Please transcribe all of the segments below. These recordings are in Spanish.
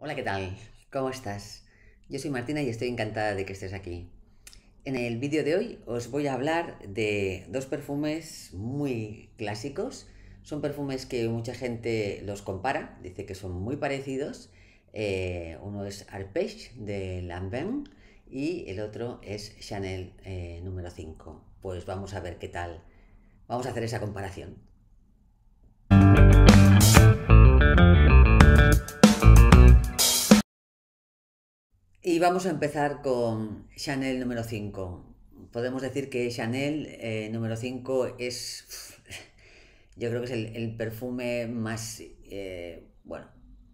Hola, ¿qué tal? ¿Cómo estás? Yo soy Martina y estoy encantada de que estés aquí. En el vídeo de hoy os voy a hablar de dos perfumes muy clásicos. Son perfumes que mucha gente los compara, dice que son muy parecidos. Eh, uno es Arpege de Lanvin y el otro es Chanel eh, número 5. Pues vamos a ver qué tal. Vamos a hacer esa comparación. Y vamos a empezar con Chanel número 5. Podemos decir que Chanel eh, número 5 es, yo creo que es el, perfume más, eh, bueno,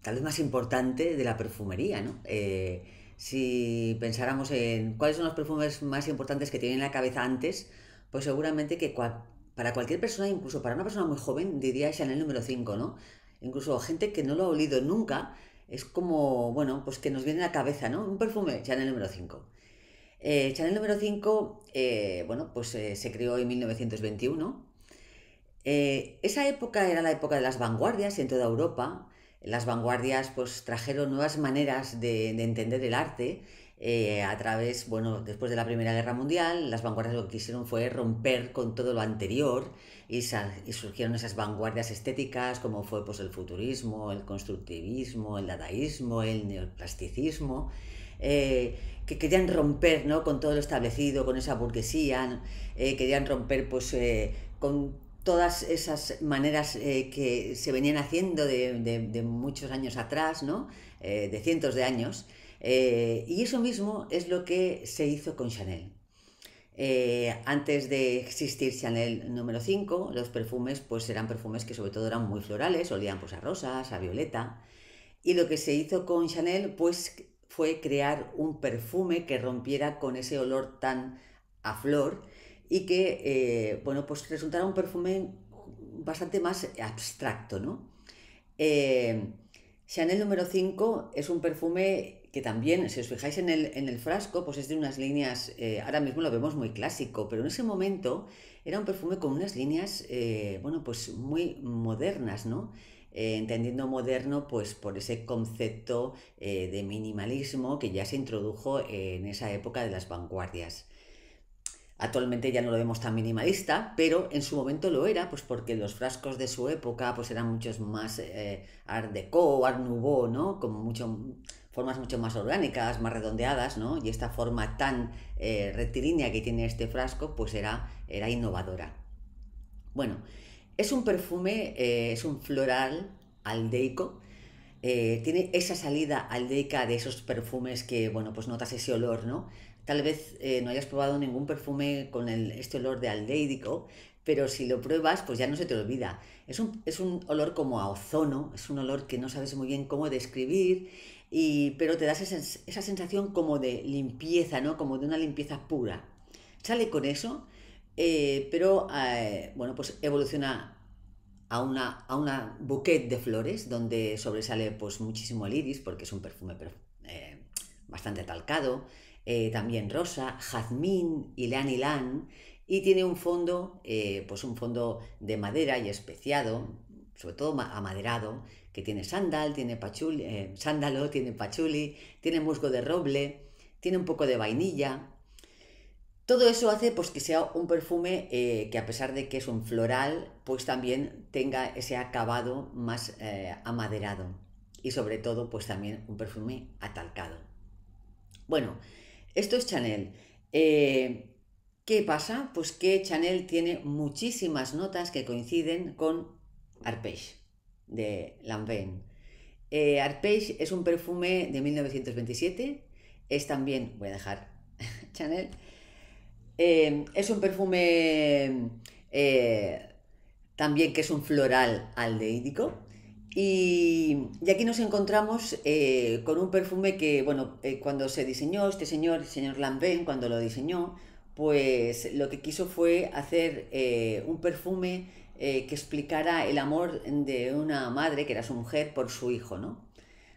tal vez más importante de la perfumería, ¿no? Eh, si pensáramos en cuáles son los perfumes más importantes que tienen en la cabeza antes, pues seguramente que para cualquier persona, incluso para una persona muy joven, diría Chanel número 5, ¿no? Incluso gente que no lo ha olido nunca, es como, bueno, pues que nos viene a la cabeza, ¿no? Un perfume, Chanel número 5. Eh, Chanel número 5, eh, bueno, pues eh, se creó en 1921. esa época era la época de las vanguardias en toda Europa. Las vanguardias pues trajeron nuevas maneras de, de entender el arte eh, a través, bueno, después de la Primera Guerra Mundial, las vanguardias lo que quisieron fue romper con todo lo anterior y, surgieron esas vanguardias estéticas como fue pues, el futurismo, el constructivismo, el dadaísmo, el neoplasticismo. Eh, que querían romper ¿no? con todo lo establecido, con esa burguesía, eh, querían romper pues, con todas esas maneras que se venían haciendo de, muchos años atrás, ¿no? de cientos de años, eh, y eso mismo es lo que se hizo con Chanel. Eh, antes de existir Chanel número 5, los perfumes pues eran perfumes que sobre todo eran muy florales, olían pues a rosas, a violeta. Y lo que se hizo con Chanel pues fue crear un perfume que rompiera con ese olor tan a flor y que, eh, bueno, pues resultara un perfume bastante más abstracto, Chanel número 5 es un perfume que también, si os fijáis en el, frasco, pues es de unas líneas, eh, ahora mismo lo vemos muy clásico, pero en ese momento era un perfume con unas líneas, eh, bueno, pues muy modernas, ¿no? Eh, entendiendo moderno, pues por ese concepto de minimalismo que ya se introdujo en esa época de las vanguardias. Actualmente ya no lo vemos tan minimalista, pero en su momento lo era, pues porque los frascos de su época pues eran muchos más art deco art nouveau, ¿no? Como mucho formas mucho más orgánicas, más redondeadas, ¿no? Y esta forma tan eh, rectilínea que tiene este frasco, pues era, era innovadora. Bueno, es un perfume, eh, es un floral aldeico, eh, tiene esa salida aldeica de esos perfumes que, bueno, pues notas ese olor, ¿no? Tal vez no hayas probado ningún perfume con este olor de aldeídico, pero si lo pruebas, pues ya no se te olvida. Es un, es un olor como a ozono, es un olor que no sabes muy bien cómo describir y, pero te das esa, sensación como de limpieza, ¿no? Como de una limpieza pura. Sale con eso, eh, pero eh, bueno, pues evoluciona a una, a una bouquet de flores donde sobresale pues muchísimo el iris porque es un perfume eh, bastante talcado, también rosa, jazmín, y lan, y tiene un fondo, pues un fondo de madera y especiado, sobre todo amaderado, que tiene sandal tiene eh, sándalo, tiene pachuli, tiene musgo de roble, tiene un poco de vainilla. Todo eso hace pues, que sea un perfume eh, que a pesar de que es un floral, pues también tenga ese acabado más eh, amaderado y sobre todo pues también un perfume atalcado. Bueno, esto es Chanel. ¿Qué pasa? Pues que Chanel tiene muchísimas notas que coinciden con Arpege de Lanvin. Eh, es un perfume de 1927, es también, voy a dejar Chanel, eh, es un perfume eh, también que es un floral aldeídico Y, aquí nos encontramos eh, con un perfume que, bueno, cuando se diseñó este señor, el señor Lanvin, cuando lo diseñó, pues lo que quiso fue hacer eh, un perfume eh, que explicara el amor de una madre, que era su mujer, por su hijo, ¿no?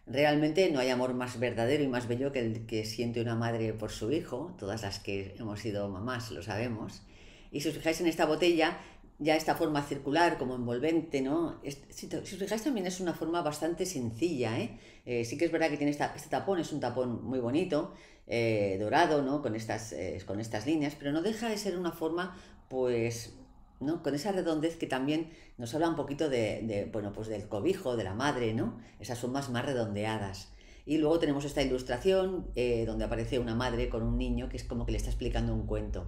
Realmente no hay amor más verdadero y más bello que el que siente una madre por su hijo, todas las que hemos sido mamás lo sabemos. Y si os fijáis en esta botella, ya esta forma circular como envolvente, ¿no? Si, os fijáis también es una forma bastante sencilla, ¿eh? Eh, sí que es verdad que tiene este tapón, es un tapón muy bonito, eh, dorado, ¿no? Con estas, con estas líneas, pero no deja de ser una forma, pues, ¿no? Con esa redondez que también nos habla un poquito de, bueno, pues del cobijo, de la madre, ¿no? Esas son más redondeadas. Y luego tenemos esta ilustración donde aparece una madre con un niño que es como que le está explicando un cuento.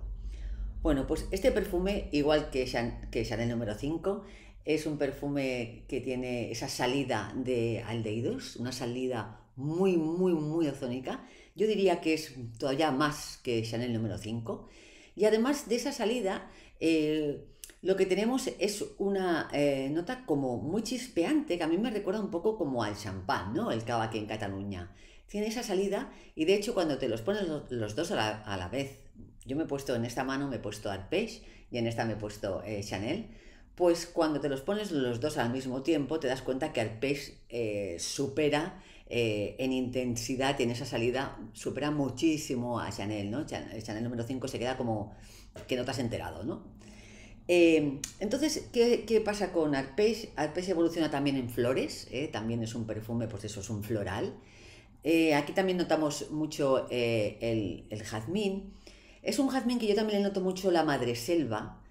Bueno, pues este perfume, igual que, Chanel, número 5, es un perfume que tiene esa salida de aldeídos, una salida muy, muy, muy ozónica. Yo diría que es todavía más que Chanel número 5. Y además de esa salida, lo que tenemos es una eh, nota como muy chispeante, que a mí me recuerda un poco como al champán, ¿no? El cava en Cataluña. Tiene esa salida y de hecho cuando te los pones los, dos a la vez yo me he puesto en esta mano, me he puesto Arpege y en esta me he puesto eh, Chanel, pues cuando te los pones los dos al mismo tiempo te das cuenta que Arpege eh, supera eh, en intensidad, y en esa salida, supera muchísimo a Chanel, ¿no? Chanel, número 5 se queda como que no te has enterado, em, entonces, ¿qué, pasa con Arpege Arpege evoluciona también en flores, también es un perfume, por pues eso es un floral. aquí también notamos mucho el, jazmín es un jazmín que yo también le noto mucho la madre selva.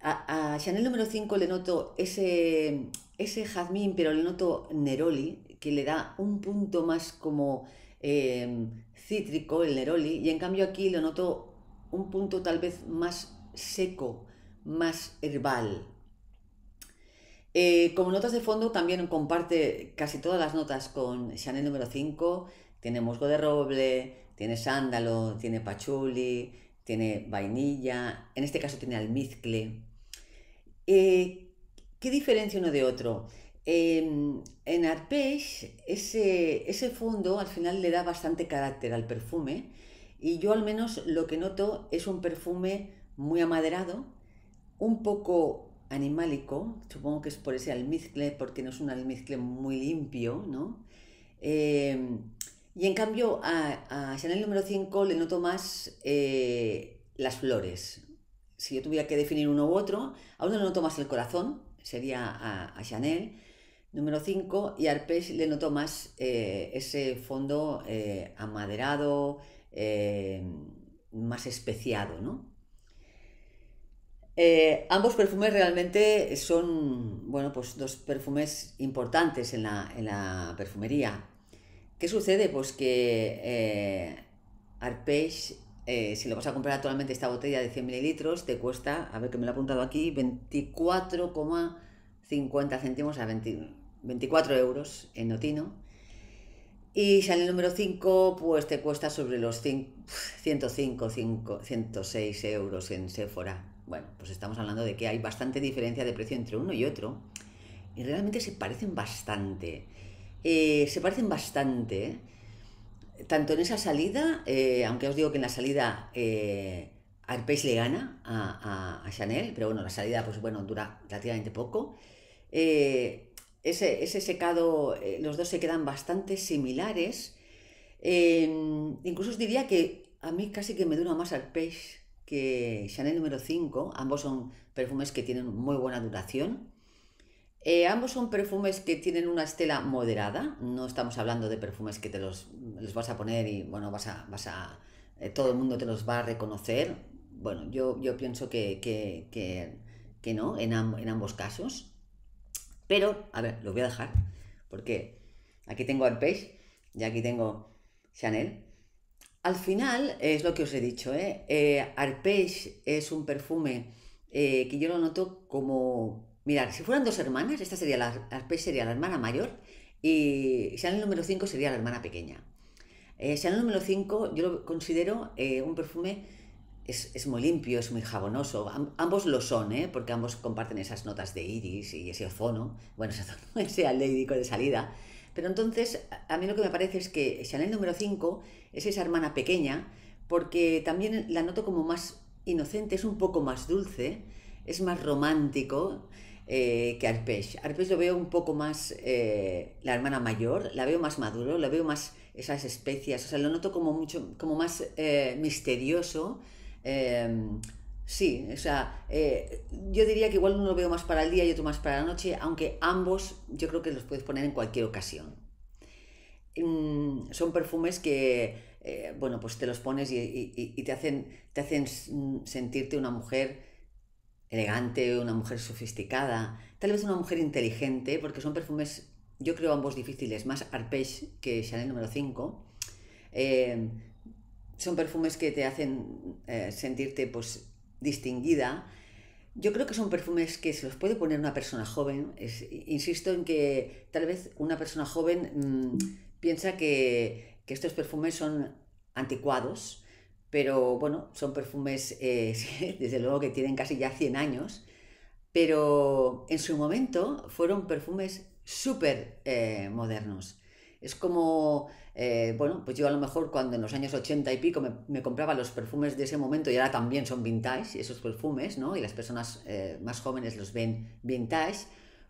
A, Chanel número 5 le noto ese, ese jazmín, pero le noto Neroli, que le da un punto más como em, cítrico, el Neroli, y en cambio aquí lo noto un punto tal vez más seco, más herbal. Eh, como notas de fondo también comparte casi todas las notas con Chanel número 5, tiene musgo de roble, tiene sándalo, tiene pachuli, tiene vainilla, en este caso tiene almizcle. Eh, ¿Qué diferencia uno de otro? Em, en Arpege ese, ese fondo al final le da bastante carácter al perfume y yo al menos lo que noto es un perfume muy amaderado, un poco animálico, supongo que es por ese almizcle, porque no es un almizcle muy limpio, ¿no? Em, y en cambio, a, Chanel número 5 le noto más eh, las flores. Si yo tuviera que definir uno u otro, a uno le noto más el corazón, sería a, Chanel número 5, y a Arpés le noto más eh, ese fondo eh, amaderado, más especiado, ambos perfumes realmente son, bueno, pues dos perfumes importantes en la perfumería. ¿Qué sucede? Pues que eh, eh, si lo vas a comprar actualmente esta botella de 100 mililitros, te cuesta, a ver que me lo he apuntado aquí, 24,50 céntimos a 24 euros en Notino. Y si el número 5, pues te cuesta sobre los 105, 106 euros en Sephora. Bueno, pues estamos hablando de que hay bastante diferencia de precio entre uno y otro. Y realmente se parecen bastante. Eh, se parecen bastante. ¿eh? Tanto en esa salida, eh, aunque os digo que en la salida Arpés le gana a, Chanel, pero bueno, la salida, pues bueno, dura relativamente poco. ese, secado, los dos se quedan bastante similares. Em, incluso os diría que a mí casi que me dura más Arpage que Chanel número 5. Ambos son perfumes que tienen muy buena duración. Eh, ambos son perfumes que tienen una estela moderada, no estamos hablando de perfumes que te los, vas a poner y bueno, vas vas a eh, todo el mundo te los va a reconocer. Bueno, yo, yo pienso que, no, en, ambos casos. Pero, a ver, lo voy a dejar, porque aquí tengo Arpege y aquí tengo Chanel. Al final, es lo que os he dicho, ¿eh? eh Arpege es un perfume eh, que yo lo noto como Mirad, si fueran dos hermanas, esta sería la, sería la hermana mayor y Chanel número 5 sería la hermana pequeña. Eh, Chanel número 5 yo lo considero eh, un perfume, es, es, muy limpio, es muy jabonoso, ambos lo son, eh, porque ambos comparten esas notas de iris y ese ozono, bueno, ese ozono, ese de salida. Pero entonces, a mí lo que me parece es que Chanel número 5 es esa hermana pequeña, porque también la noto como más inocente, es un poco más dulce, es más romántico, eh, que al lo veo un poco más, eh, la hermana mayor, la veo más maduro, la veo más esas especias, o sea, lo noto como mucho, como más eh, misterioso. Em, sí, o sea, yo diría que igual uno lo veo más para el día y otro más para la noche, aunque ambos yo creo que los puedes poner en cualquier ocasión. Mm, son perfumes que, bueno, pues te los pones y, te, hacen, te hacen mm, sentirte una mujer elegante, una mujer sofisticada, tal vez una mujer inteligente, porque son perfumes, yo creo, ambos difíciles, más Arpège que Chanel número 5. Em, son perfumes que te hacen eh, sentirte pues, distinguida. Yo creo que son perfumes que se los puede poner una persona joven. insisto en que tal vez una persona joven mm, piensa que estos perfumes son anticuados pero bueno, son perfumes eh, desde luego que tienen casi ya 100 años, pero en su momento fueron perfumes súper eh, modernos. Es como, eh, bueno, pues yo a lo mejor cuando en los años 80 y pico me, me, compraba los perfumes de ese momento y ahora también son vintage, esos perfumes, ¿no? Y las personas más jóvenes los ven vintage,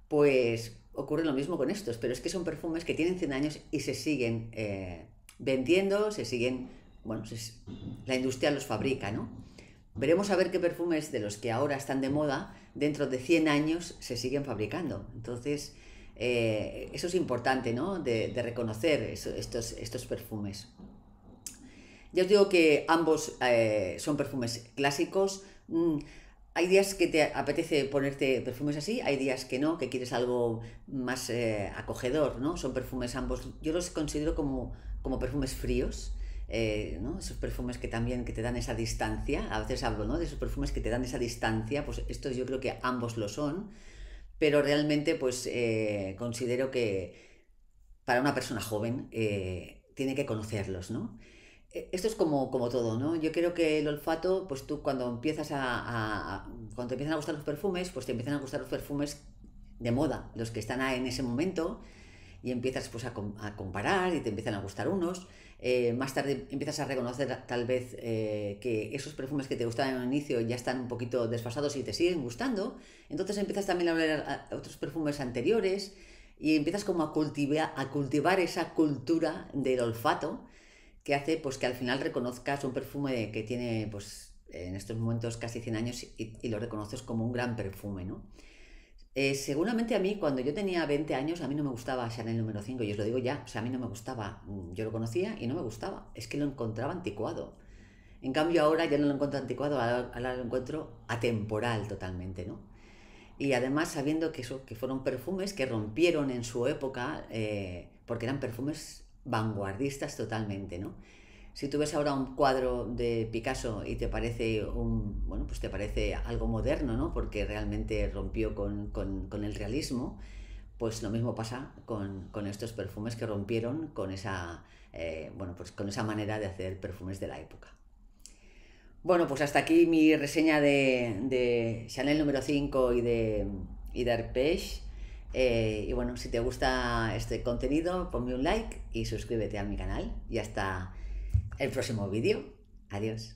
pues ocurre lo mismo con estos, pero es que son perfumes que tienen 100 años y se siguen vendiendo, se siguen bueno, pues la industria los fabrica, ¿no? Veremos a ver qué perfumes de los que ahora están de moda, dentro de 100 años se siguen fabricando. Entonces, eh, eso es importante, ¿no? De, reconocer estos, perfumes. Ya os digo que ambos eh, son perfumes clásicos. Mm, hay días que te apetece ponerte perfumes así, hay días que no, que quieres algo más eh, acogedor, ¿no? Son perfumes ambos. Yo los considero como perfumes fríos. Eh, ¿no? esos perfumes que también que te dan esa distancia, a veces hablo ¿no? de esos perfumes que te dan esa distancia, pues estos yo creo que ambos lo son, pero realmente pues eh, considero que para una persona joven eh, tiene que conocerlos, ¿no? Esto es como, todo, ¿no? Yo creo que el olfato, pues tú cuando empiezas a, cuando empiezan a gustar los perfumes, pues te empiezan a gustar los perfumes de moda, los que están en ese momento, y empiezas pues a, a comparar y te empiezan a gustar unos. Eh, más tarde empiezas a reconocer tal vez eh, que esos perfumes que te gustaban al inicio ya están un poquito desfasados y te siguen gustando, entonces empiezas también a oler eh, otros perfumes anteriores y empiezas como a, a cultivar esa cultura del olfato que hace pues, que al final reconozcas un perfume que tiene pues, en estos momentos casi 100 años y, lo reconoces como un gran perfume, eh, seguramente a mí, cuando yo tenía 20 años, a mí no me gustaba Chanel número 5, yo os lo digo ya, o sea, a mí no me gustaba, mm, yo lo conocía y no me gustaba, es que lo encontraba anticuado. En cambio ahora ya no lo encuentro anticuado, ahora lo encuentro atemporal totalmente, ¿no? Y además sabiendo que, que fueron perfumes que rompieron en su época, eh, porque eran perfumes vanguardistas totalmente, ¿no? Si tú ves ahora un cuadro de Picasso y te parece un, bueno, pues te parece algo moderno, Porque realmente rompió con, el realismo, pues lo mismo pasa con, estos perfumes que rompieron con esa, eh, bueno, pues con esa manera de hacer perfumes de la época. Bueno, pues hasta aquí mi reseña de, Chanel número 5 y de, y de eh, y bueno, si te gusta este contenido, ponme un like y suscríbete a mi canal. Y hasta el próximo vídeo. Adiós.